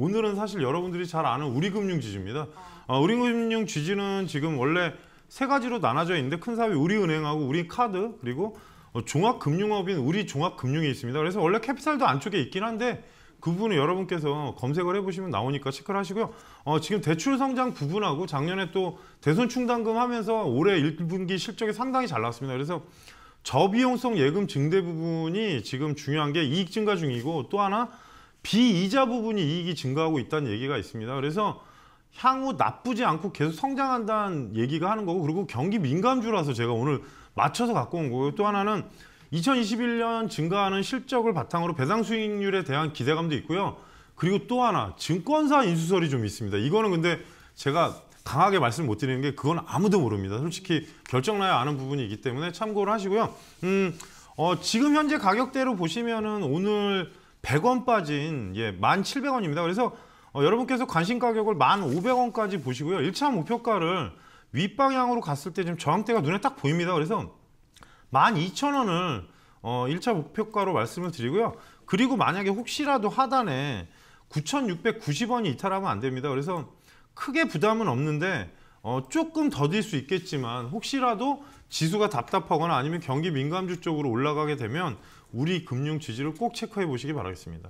오늘은 사실 여러분들이 잘 아는 우리금융지주입니다. 어, 우리금융지주는 지금 원래 세 가지로 나눠져 있는데 큰 사업이 우리은행하고 우리카드 그리고 어, 종합금융업인 우리종합금융이 있습니다. 그래서 원래 캐피탈도 안쪽에 있긴 한데 그 부분은 여러분께서 검색을 해보시면 나오니까 체크를 하시고요. 어, 지금 대출 성장 부분하고 작년에 또 대손 충당금 하면서 올해 1분기 실적이 상당히 잘 나왔습니다. 그래서 저비용성 예금 증대 부분이 지금 중요한 게 이익 증가 중이고 또 하나 비이자 부분이 이익이 증가하고 있다는 얘기가 있습니다. 그래서 향후 나쁘지 않고 계속 성장한다는 얘기가 하는 거고 그리고 경기 민감주라서 제가 오늘 맞춰서 갖고 온 거고 또 하나는 2021년 증가하는 실적을 바탕으로 배당 수익률에 대한 기대감도 있고요. 그리고 또 하나 증권사 인수설이 좀 있습니다. 이거는 근데 제가 강하게 말씀 을못 드리는 게 그건 아무도 모릅니다. 솔직히 결정나야 아는 부분이기 때문에 참고를 하시고요. 음, 어, 지금 현재 가격대로 보시면은 오늘 100원 빠진 예, 1,700원입니다. 그래서 어, 여러분께서 관심 가격을 1,500원까지 보시고요. 1차 목표가를 윗방향으로 갔을 때 지금 저항대가 눈에 딱 보입니다. 그래서 12,000원을 어, 1차 목표가로 말씀을 드리고요. 그리고 만약에 혹시라도 하단에 9,690원이 이탈하면 안 됩니다. 그래서 크게 부담은 없는데 어, 조금 더딜 수 있겠지만 혹시라도 지수가 답답하거나 아니면 경기 민감주 쪽으로 올라가게 되면 우리 금융 지지를 꼭 체크해 보시기 바라겠습니다.